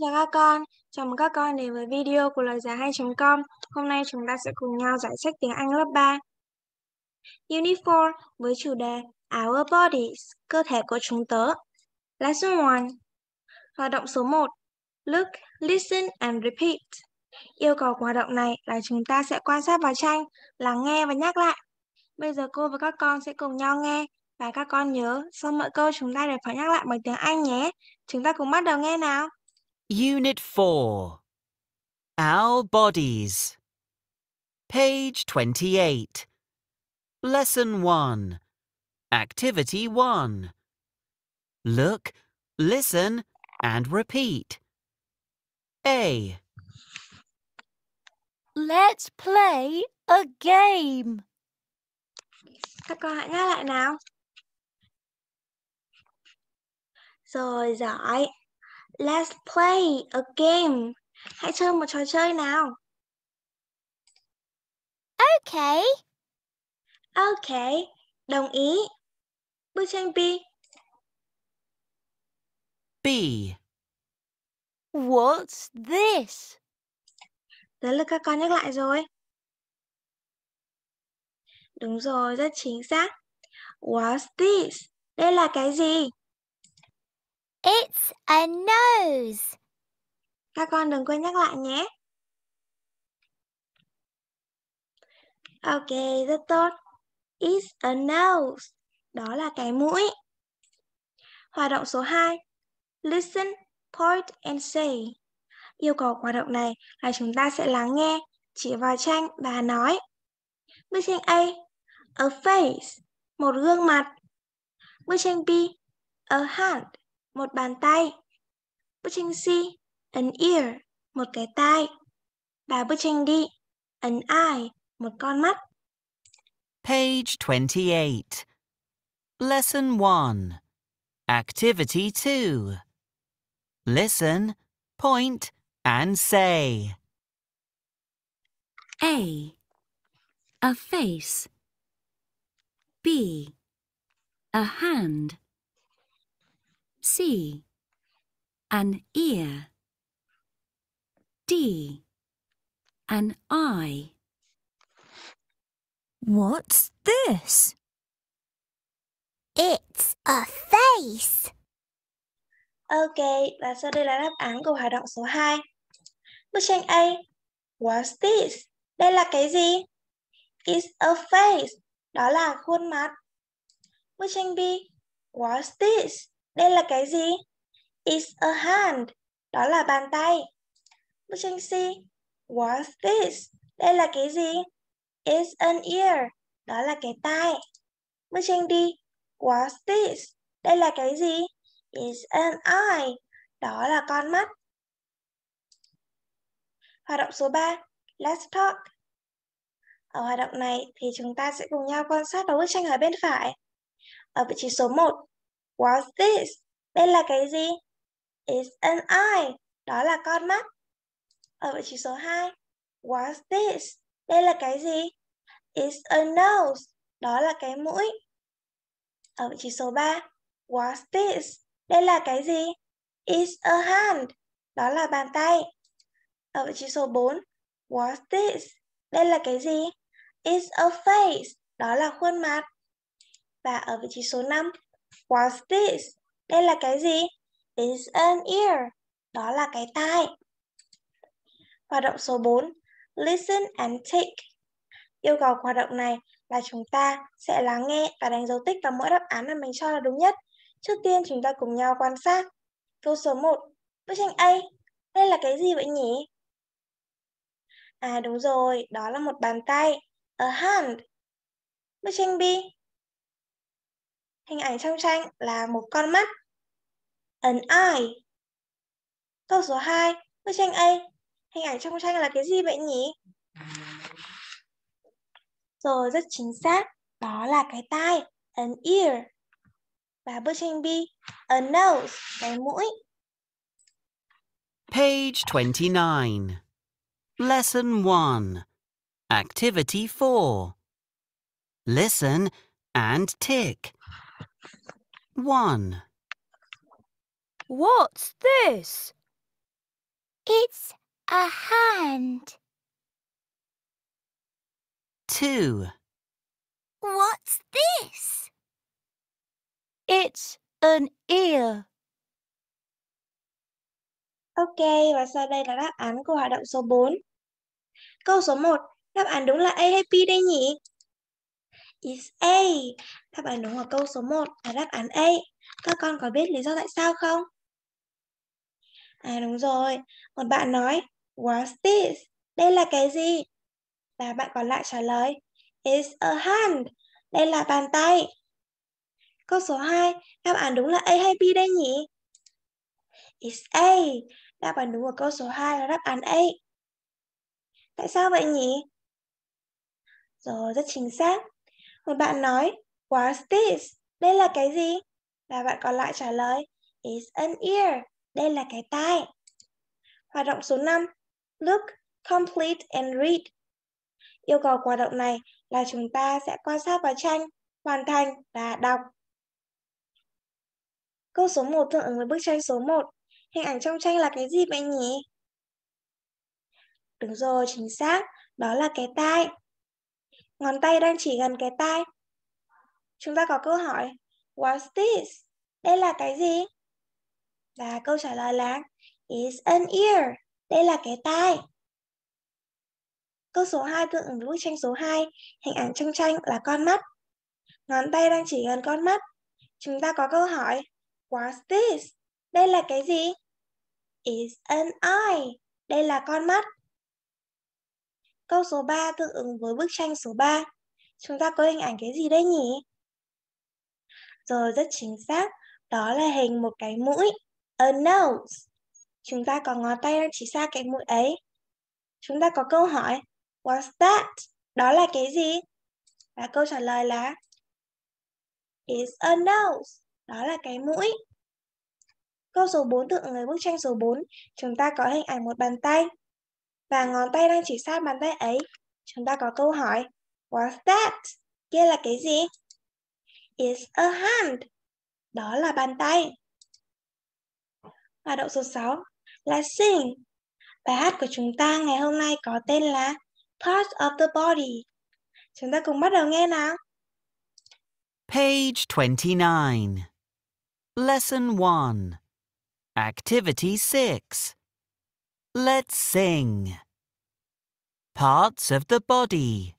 chào các con, chào mừng các con đến với video của lời giải hay.com. Hôm nay chúng ta sẽ cùng nhau giải sách tiếng Anh lớp 3. Uniform với chủ đề Our Bodies, cơ thể của chúng tớ. Lesson 1 Hoạt động số 1 Look, listen and repeat. Yêu cầu của hoạt động này là chúng ta sẽ quan sát vào tranh, lắng nghe và nhắc lại. Bây giờ cô và các con sẽ cùng nhau nghe và các con nhớ, sau mọi câu chúng ta đều phải nhắc lại bằng tiếng Anh nhé. Chúng ta cùng bắt đầu nghe nào. Unit 4 Our Bodies Page 28 Lesson 1 Activity 1 Look, listen and repeat. A Let's play a game. Các con hãy nghe lại nào. Rồi giỏi. Let's play a game. Hãy chơi một trò chơi nào. Okay. Okay, đồng ý. Bức tranh B. B. What's this? Đó là các con nhắc lại rồi. Đúng rồi, rất chính xác. What's this? Đây là cái gì? It's a nose. Các con đừng quên nhắc lại nhé. Ok, rất tốt. It's a nose. Đó là cái mũi. Hoạt động số 2. Listen, point and say. Yêu cầu hoạt động này là chúng ta sẽ lắng nghe, chỉ vào tranh và nói. Bức tranh A, a face, một gương mặt. Bức tranh B, a hand, một bàn tay. an ear, một cái tai. an eye, một con mắt. Page 28. Lesson 1. Activity 2. Listen, point, and say. A. A face. B. A hand. C. An ear. D. An eye. What's this? It's a face. Ok, và sau đây là đáp án của hoạt động số 2. Bức tranh A. What's this? Đây là cái gì? It's a face. Đó là khuôn mặt. Bức tranh B. What's this? Đây là cái gì? It's a hand. Đó là bàn tay. Bức tranh C. What's this? Đây là cái gì? It's an ear. Đó là cái tai. Bức tranh D. What's this? Đây là cái gì? It's an eye. Đó là con mắt. Hoạt động số 3. Let's talk. Ở hoạt động này thì chúng ta sẽ cùng nhau quan sát vào bức tranh ở bên phải. Ở vị trí số 1 What's this? Đây là cái gì? It's an eye. Đó là con mắt. Ở vị trí số 2. What's this? Đây là cái gì? It's a nose. Đó là cái mũi. Ở vị trí số 3. What's this? Đây là cái gì? It's a hand. Đó là bàn tay. Ở vị trí số 4. What's this? Đây là cái gì? It's a face. Đó là khuôn mặt. Và ở vị trí số 5. What's this? Đây là cái gì? It's an ear. Đó là cái tai. Hoạt động số 4. Listen and tick. Yêu cầu hoạt động này là chúng ta sẽ lắng nghe và đánh dấu tích vào mỗi đáp án mà mình cho là đúng nhất. Trước tiên chúng ta cùng nhau quan sát. Câu số 1. Bức tranh A. Đây là cái gì vậy nhỉ? À đúng rồi, đó là một bàn tay. A hand. Bức tranh B. Hình ảnh trong tranh là một con mắt. An eye. Câu số 2, bức tranh A. Hình ảnh trong tranh là cái gì vậy nhỉ? Rồi, rất chính xác. Đó là cái tai. An ear. Và bức tranh B. A nose. Cái mũi. Page 29. Lesson 1. Activity 4. Listen and tick. One. What's this? It's a hand. Two. What's this? It's an ear. Ok, và sau đây là đáp án của hoạt động số 4. Câu số 1, đáp án đúng là A hay B đây nhỉ? is A. Đáp án đúng ở câu số 1 là đáp án A. Các con có biết lý do tại sao không? À đúng rồi, một bạn nói What's this? Đây là cái gì? Và bạn còn lại trả lời It's a hand. Đây là bàn tay. Câu số 2, đáp án đúng là A hay B đây nhỉ? It's A. Đáp án đúng của câu số 2 là đáp án A. Tại sao vậy nhỉ? Rồi, rất chính xác. Một bạn nói, what's this? Đây là cái gì? Và bạn còn lại trả lời, it's an ear. Đây là cái tai. Hoạt động số 5, look, complete and read. Yêu cầu hoạt động này là chúng ta sẽ quan sát vào tranh, hoàn thành và đọc. Câu số 1 tương ứng với bức tranh số 1. Hình ảnh trong tranh là cái gì vậy nhỉ? Đúng rồi, chính xác. Đó là cái tai. Ngón tay đang chỉ gần cái tai. Chúng ta có câu hỏi What's this? Đây là cái gì? Và câu trả lời là It's an ear. Đây là cái tai. Câu số 2 tương ứng với bức tranh số 2, hình ảnh trong tranh là con mắt. Ngón tay đang chỉ gần con mắt. Chúng ta có câu hỏi What's this? Đây là cái gì? It's an eye. Đây là con mắt. Câu số 3 tương ứng với bức tranh số 3. Chúng ta có hình ảnh cái gì đây nhỉ? Rồi rất chính xác, đó là hình một cái mũi, a nose. Chúng ta có ngón tay đang chỉ xa cái mũi ấy. Chúng ta có câu hỏi, what's that? Đó là cái gì? Và câu trả lời là it's a nose. Đó là cái mũi. Câu số 4 tương ứng với bức tranh số 4, chúng ta có hình ảnh một bàn tay và ngón tay đang chỉ sát bàn tay ấy. Chúng ta có câu hỏi, what's that? Kia là cái gì? It's a hand. Đó là bàn tay. Hoạt động số 6 let's sing. Bài hát của chúng ta ngày hôm nay có tên là Parts of the Body. Chúng ta cùng bắt đầu nghe nào. Page 29. Lesson 1. Activity 6. Let's sing. Parts of the body.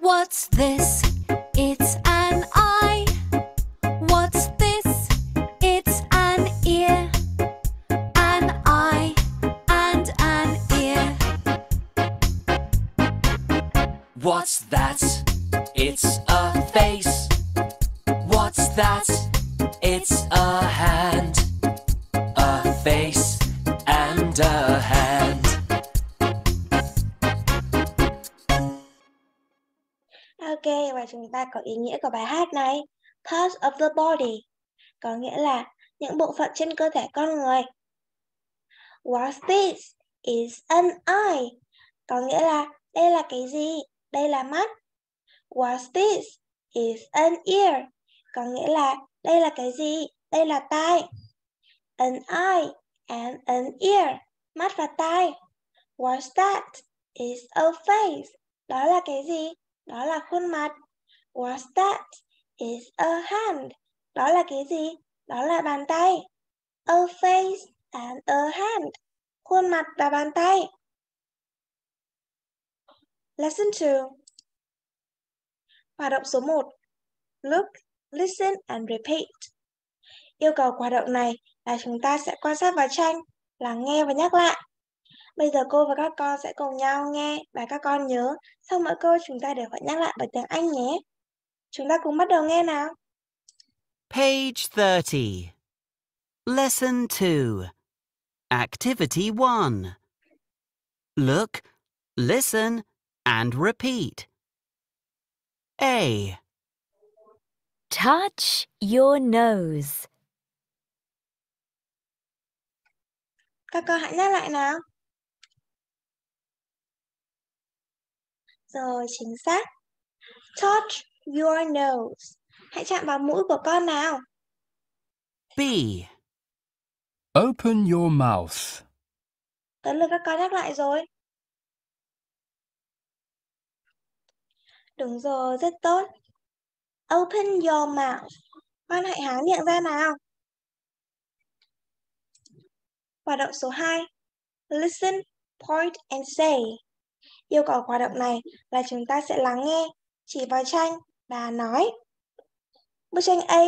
What's this? It's an eye. What's this? It's an ear. An eye and an ear. What's that? It's a face. What's that? Ok, và chúng ta có ý nghĩa của bài hát này. Parts of the body có nghĩa là những bộ phận trên cơ thể con người. What's this? Is an eye. Có nghĩa là đây là cái gì? Đây là mắt. What's this? Is an ear. Có nghĩa là đây là cái gì? Đây là tai. An eye and an ear. Mắt và tai. What's that? It's a face. Đó là cái gì? Đó là khuôn mặt. What's that? It's a hand. Đó là cái gì? Đó là bàn tay. A face and a hand. Khuôn mặt và bàn tay. Lesson 2 Hoạt động số 1 Look listen and repeat. Yêu cầu hoạt động này là chúng ta sẽ quan sát vào tranh, lắng nghe và nhắc lại. Bây giờ cô và các con sẽ cùng nhau nghe và các con nhớ. Sau mỗi câu chúng ta đều phải nhắc lại bằng tiếng Anh nhé. Chúng ta cùng bắt đầu nghe nào. Page 30 Lesson 2 Activity 1 Look, listen and repeat. A. Touch your nose. Các con hãy nhắc lại nào. Rồi, chính xác. Touch your nose. Hãy chạm vào mũi của con nào. B. Open your mouth. Tới lượt các con nhắc lại rồi. Đúng rồi, rất tốt. Open your mouth. Con hãy há miệng ra nào. Hoạt động số 2. Listen, point and say. Yêu cầu hoạt động này là chúng ta sẽ lắng nghe, chỉ vào tranh và nói. Bức tranh A.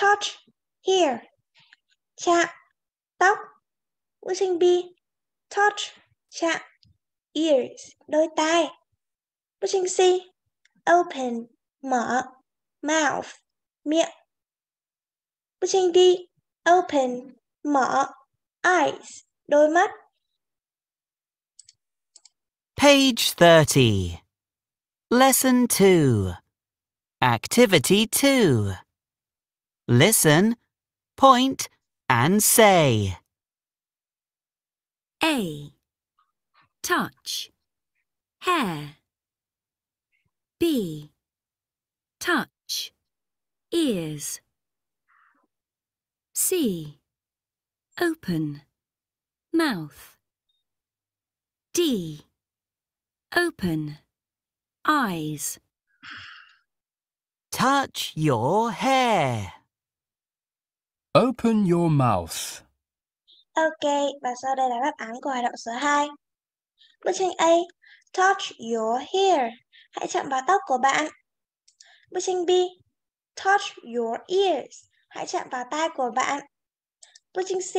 Touch, here. Chạm, tóc. Bức tranh B. Touch, chạm, ears, đôi tai. Bức tranh C. Open, mở. mouth, 面。不行的，open, mở, eyes, đôi mắt. Page 30. Lesson 2. Activity 2. Listen, point, and say. A. Touch. Hair. B. Touch. ears. C. Open, mouth. D. Open, eyes. Touch your hair. Open your mouth. Ok, và sau đây là đáp án của hoạt động số 2. Bức tranh A, touch your hair. Hãy chạm vào tóc của bạn. Bức tranh B, Touch your ears. Hãy chạm vào tai của bạn. Bước chính C.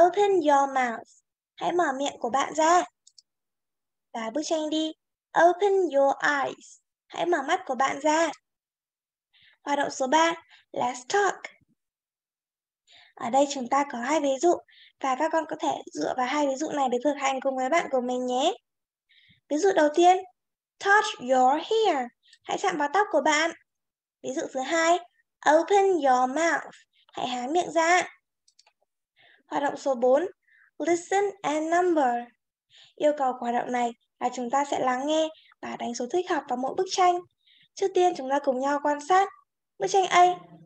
Open your mouth. Hãy mở miệng của bạn ra. Và bước tranh đi. Open your eyes. Hãy mở mắt của bạn ra. Hoạt động số 3 là Talk. Ở đây chúng ta có hai ví dụ và các con có thể dựa vào hai ví dụ này để thực hành cùng với bạn của mình nhé. Ví dụ đầu tiên, touch your hair. Hãy chạm vào tóc của bạn. Ví dụ thứ hai, open your mouth. Hãy há miệng ra. Hoạt động số 4, listen and number. Yêu cầu của hoạt động này là chúng ta sẽ lắng nghe và đánh số thích hợp vào mỗi bức tranh. Trước tiên chúng ta cùng nhau quan sát. Bức tranh A,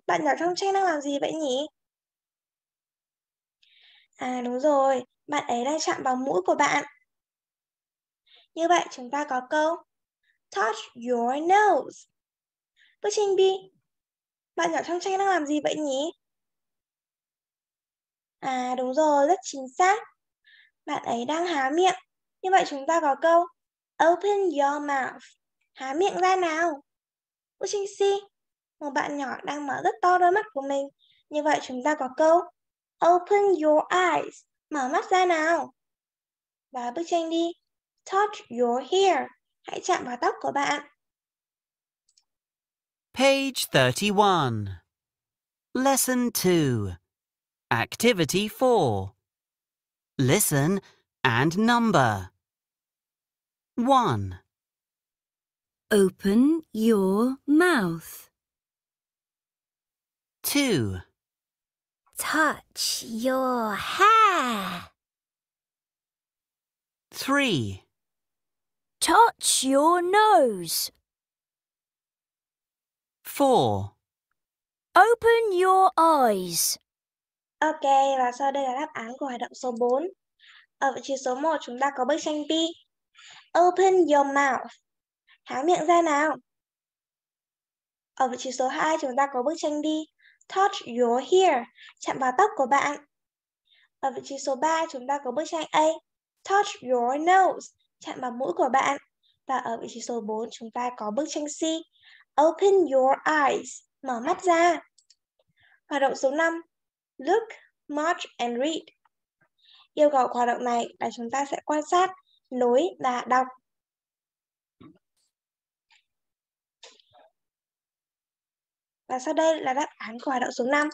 bạn nhỏ trong tranh đang làm gì vậy nhỉ? À đúng rồi, bạn ấy đang chạm vào mũi của bạn. Như vậy chúng ta có câu touch your nose. Tôi Trinh Bi, bạn nhỏ trong tranh đang làm gì vậy nhỉ? À đúng rồi, rất chính xác. Bạn ấy đang há miệng. Như vậy chúng ta có câu Open your mouth. Há miệng ra nào. Tôi Trinh Si, một bạn nhỏ đang mở rất to đôi mắt của mình. Như vậy chúng ta có câu Open your eyes. Mở mắt ra nào. Và bức tranh đi. Touch your hair. Hãy chạm vào tóc của bạn. Page 31. Lesson 2. Activity 4. Listen and number. 1. Open your mouth. 2. Touch your hair. 3. Touch your nose. 4. Open your eyes. Ok, và sau đây là đáp án của hoạt động số 4. Ở vị trí số 1 chúng ta có bức tranh b. Open your mouth. Há miệng ra nào. Ở vị trí số 2 chúng ta có bức tranh đi. Touch your hair. Chạm vào tóc của bạn. Ở vị trí số 3 chúng ta có bức tranh A. Touch your nose. Chạm vào mũi của bạn. Và ở vị trí số 4 chúng ta có bức tranh C. Open your eyes. Mở mắt ra. Hoạt động số 5. Look, march and read. Yêu cầu hoạt động này là chúng ta sẽ quan sát, nối và đọc. Và sau đây là đáp án của hoạt động số 5.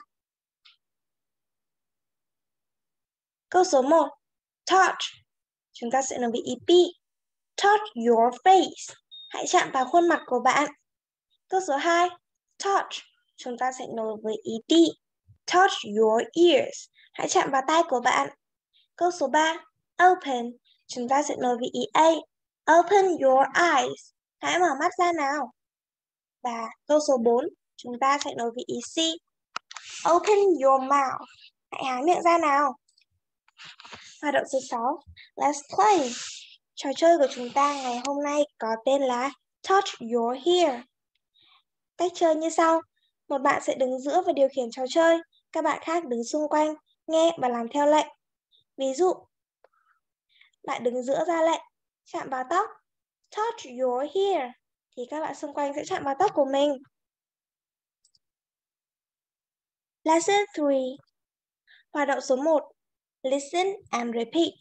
Câu số 1. Touch. Chúng ta sẽ nói với EP. Touch your face. Hãy chạm vào khuôn mặt của bạn. Câu số 2, touch. Chúng ta sẽ nối với ý D. Touch your ears. Hãy chạm vào tai của bạn. Câu số 3, open. Chúng ta sẽ nối với ý A. Open your eyes. Hãy mở mắt ra nào. Và câu số 4, chúng ta sẽ nối với ý C. Open your mouth. Hãy há miệng ra nào. Hoạt động số 6, let's play. Trò chơi của chúng ta ngày hôm nay có tên là Touch Your Hair. Cách chơi như sau. Một bạn sẽ đứng giữa và điều khiển trò chơi, các bạn khác đứng xung quanh, nghe và làm theo lệnh. Ví dụ, bạn đứng giữa ra lệnh, chạm vào tóc, touch your hair, thì các bạn xung quanh sẽ chạm vào tóc của mình. Lesson 3 Hoạt động số 1 Listen and repeat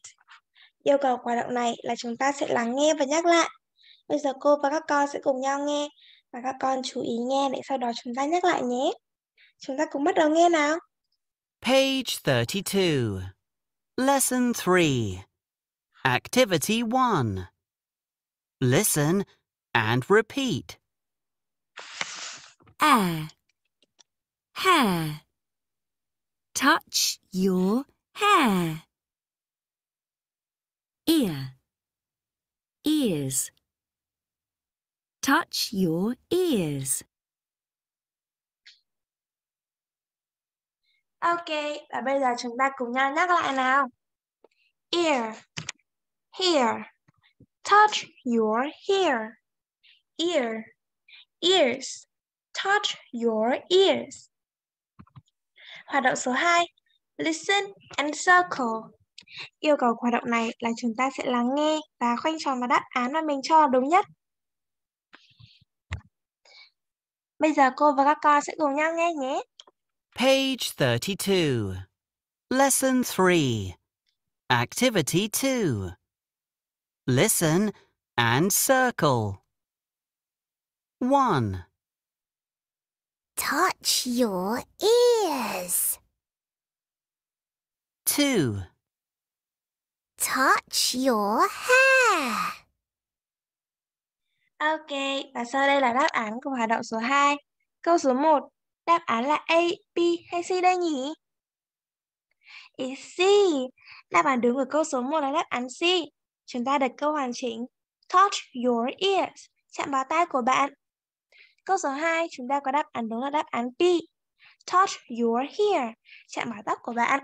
Yêu cầu hoạt động này là chúng ta sẽ lắng nghe và nhắc lại. Bây giờ cô và các con sẽ cùng nhau nghe và các con chú ý nghe để sau đó chúng ta nhắc lại nhé. Chúng ta cùng bắt đầu nghe nào. Page 32. Lesson 3. Activity 1. Listen and repeat. Air. Hair. Touch your hair. Ear. Ears. Touch your ears. Ok, và bây giờ chúng ta cùng nhau nhắc lại nào. Ear, hear, touch your hair. Ear, ears, touch your ears. Hoạt động số 2, listen and circle. Yêu cầu hoạt động này là chúng ta sẽ lắng nghe và khoanh tròn vào đáp án mà mình cho đúng nhất. Bây giờ cô và các con sẽ cùng nhau nghe nhé. Page 32. Lesson 3. Activity 2. Listen and circle. 1. Touch your ears. 2. Touch your hair. Ok, và sau đây là đáp án của hoạt động số 2. Câu số 1, đáp án là A, B hay C đây nhỉ? It's C. Đáp án đúng của câu số 1 là đáp án C. Chúng ta được câu hoàn chỉnh. Touch your ears. Chạm vào tai của bạn. Câu số 2, chúng ta có đáp án đúng là đáp án B. Touch your hair. Chạm vào tóc của bạn.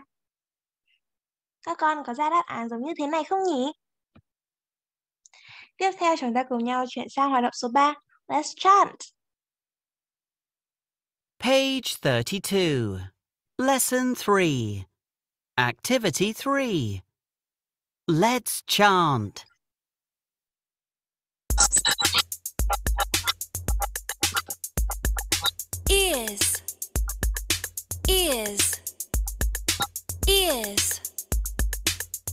Các con có ra đáp án giống như thế này không nhỉ? Tiếp theo chúng ta cùng nhau chuyển sang hoạt động số 3. Let's chant. Page 32. Lesson 3. Activity 3. Let's chant. Ears. Ears. Ears.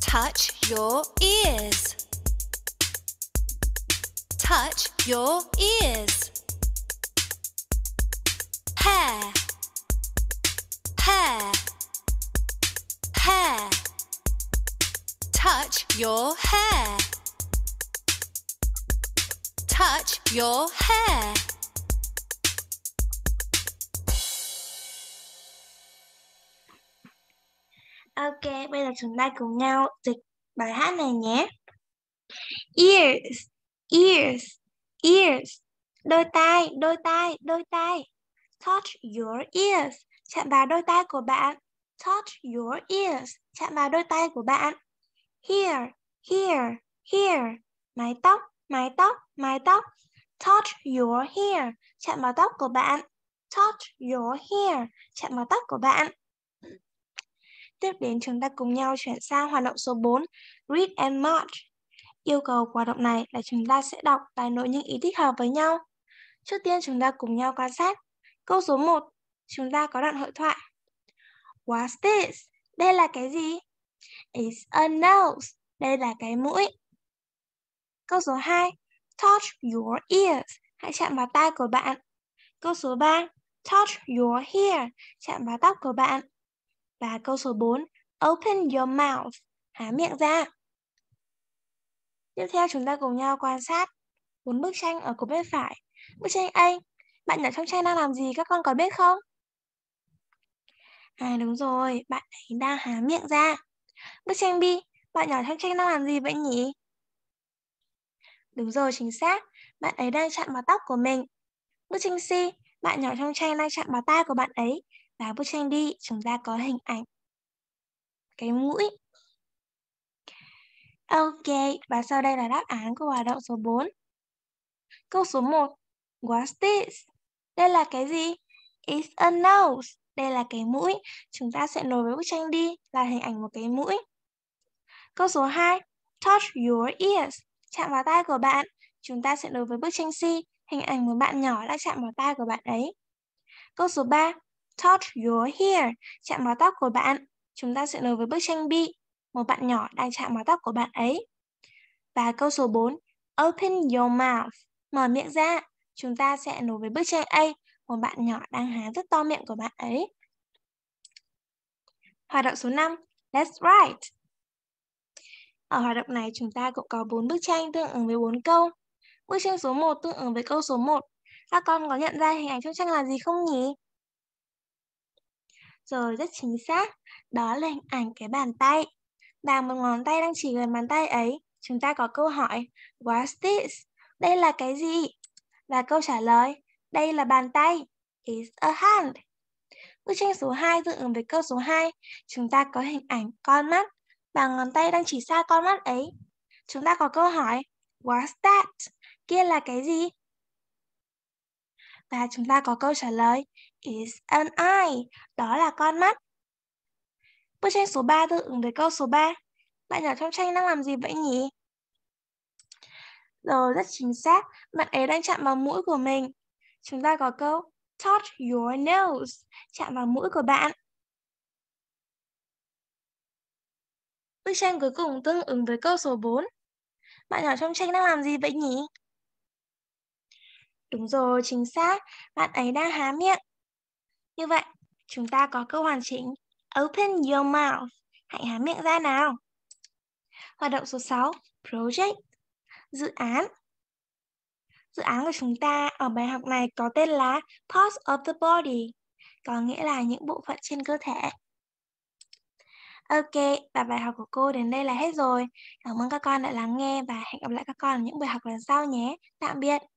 Touch your ears touch your ears. Hair, hair, hair. Touch your hair. Touch your hair. Ok, bây giờ chúng ta cùng nhau dịch bài hát này nhé. Ears ears, ears, đôi tai, đôi tai, đôi tai. Touch your ears, chạm vào đôi tai của bạn. Touch your ears, chạm vào đôi tai của bạn. Here, here, here, mái tóc, mái tóc, mái tóc. Touch your hair, chạm vào tóc của bạn. Touch your hair, chạm vào tóc của bạn. Tiếp đến chúng ta cùng nhau chuyển sang hoạt động số 4, Read and March, Yêu cầu của hoạt động này là chúng ta sẽ đọc và nội những ý thích hợp với nhau. Trước tiên chúng ta cùng nhau quan sát. Câu số 1, chúng ta có đoạn hội thoại. What's this? Đây là cái gì? It's a nose. Đây là cái mũi. Câu số 2, touch your ears. Hãy chạm vào tai của bạn. Câu số 3, touch your hair. Chạm vào tóc của bạn. Và câu số 4, open your mouth. Há miệng ra. Tiếp theo chúng ta cùng nhau quan sát bốn bức tranh ở cột bên phải. Bức tranh A, bạn nhỏ trong tranh đang làm gì các con có biết không? À đúng rồi, bạn ấy đang há miệng ra. Bức tranh B, bạn nhỏ trong tranh đang làm gì vậy nhỉ? Đúng rồi, chính xác. Bạn ấy đang chạm vào tóc của mình. Bức tranh C, bạn nhỏ trong tranh đang chạm vào tay của bạn ấy. Và bức tranh D, chúng ta có hình ảnh cái mũi Ok, và sau đây là đáp án của hoạt động số 4. Câu số 1. What's this? Đây là cái gì? It's a nose. Đây là cái mũi. Chúng ta sẽ nối với bức tranh đi là hình ảnh một cái mũi. Câu số 2. Touch your ears. Chạm vào tai của bạn. Chúng ta sẽ nối với bức tranh C. Hình ảnh một bạn nhỏ đã chạm vào tai của bạn ấy. Câu số 3. Touch your hair. Chạm vào tóc của bạn. Chúng ta sẽ nối với bức tranh B một bạn nhỏ đang chạm mái tóc của bạn ấy. Và câu số 4, open your mouth, mở miệng ra. Chúng ta sẽ nối với bức tranh A, một bạn nhỏ đang há rất to miệng của bạn ấy. Hoạt động số 5, let's write. Ở hoạt động này chúng ta cũng có 4 bức tranh tương ứng với 4 câu. Bức tranh số 1 tương ứng với câu số 1. Các con có nhận ra hình ảnh trong tranh là gì không nhỉ? Rồi rất chính xác, đó là hình ảnh cái bàn tay và một ngón tay đang chỉ về bàn tay ấy, chúng ta có câu hỏi What's this? Đây là cái gì? Và câu trả lời Đây là bàn tay It's a hand Bức tranh số 2 tương ứng với câu số 2 Chúng ta có hình ảnh con mắt Và ngón tay đang chỉ xa con mắt ấy Chúng ta có câu hỏi What's that? Kia là cái gì? Và chúng ta có câu trả lời It's an eye Đó là con mắt Bức tranh số 3 tương ứng với câu số 3. Bạn nhỏ trong tranh đang làm gì vậy nhỉ? Rồi, rất chính xác. Bạn ấy đang chạm vào mũi của mình. Chúng ta có câu touch your nose, chạm vào mũi của bạn. Bức tranh cuối cùng tương ứng với câu số 4. Bạn nhỏ trong tranh đang làm gì vậy nhỉ? Đúng rồi, chính xác. Bạn ấy đang há miệng. Như vậy, chúng ta có câu hoàn chỉnh Open your mouth. Hãy há miệng ra nào. Hoạt động số 6, project, dự án. Dự án của chúng ta ở bài học này có tên là Parts of the Body, có nghĩa là những bộ phận trên cơ thể. Ok, và bài học của cô đến đây là hết rồi. Cảm ơn các con đã lắng nghe và hẹn gặp lại các con ở những bài học lần sau nhé. Tạm biệt.